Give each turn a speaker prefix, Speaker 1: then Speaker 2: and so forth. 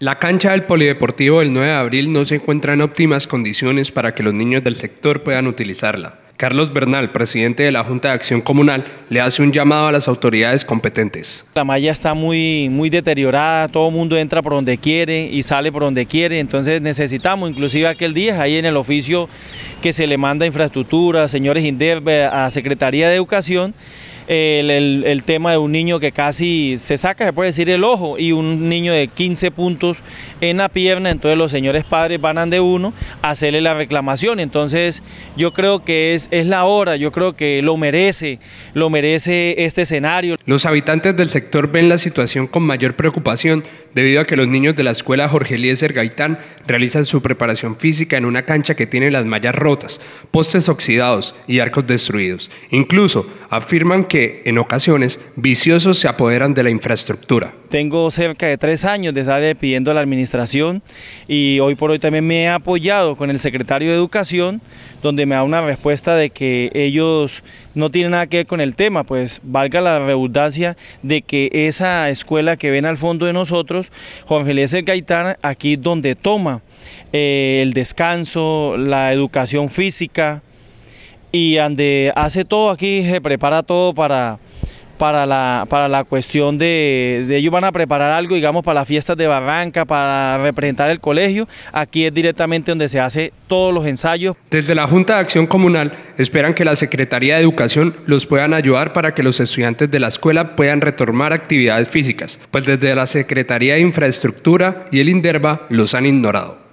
Speaker 1: La cancha del Polideportivo del 9 de abril no se encuentra en óptimas condiciones para que los niños del sector puedan utilizarla. Carlos Bernal, presidente de la Junta de Acción Comunal, le hace un llamado a las autoridades competentes.
Speaker 2: La malla está muy, muy deteriorada, todo el mundo entra por donde quiere y sale por donde quiere, entonces necesitamos, inclusive aquel día, ahí en el oficio que se le manda infraestructura, señores inder a Secretaría de Educación, el, tema de un niño que casi se saca, se puede decir, el ojo y un niño de 15 puntos en la pierna, entonces los señores padres van de uno hacerle la reclamación. Entonces yo creo que es, la hora, yo creo que lo merece, lo merece este escenario.
Speaker 1: Los habitantes del sector ven la situación con mayor preocupación debido a que los niños de la escuela Jorge Eliezer Gaitán realizan su preparación física en una cancha que tiene las mallas rotas, postes oxidados y arcos destruidos. Incluso afirman que en ocasiones viciosos se apoderan de la infraestructura.
Speaker 2: Tengo cerca de tres años de estar pidiendo a la administración y hoy por hoy también me he apoyado con el secretario de Educación, donde me da una respuesta de que ellos no tienen nada que ver con el tema, pues valga la redundancia de que esa escuela que ven al fondo de nosotros, Juan Felipe Gaitán, aquí donde toma eh, el descanso, la educación física y donde hace todo aquí, se prepara todo para para la, para la cuestión de, ellos van a preparar algo, digamos, para las fiestas de Barranca, para representar el colegio. Aquí es directamente donde se hace todos los ensayos.
Speaker 1: Desde la Junta de Acción Comunal esperan que la Secretaría de Educación los puedan ayudar para que los estudiantes de la escuela puedan retomar actividades físicas, pues desde la Secretaría de Infraestructura y el INDERBA los han ignorado.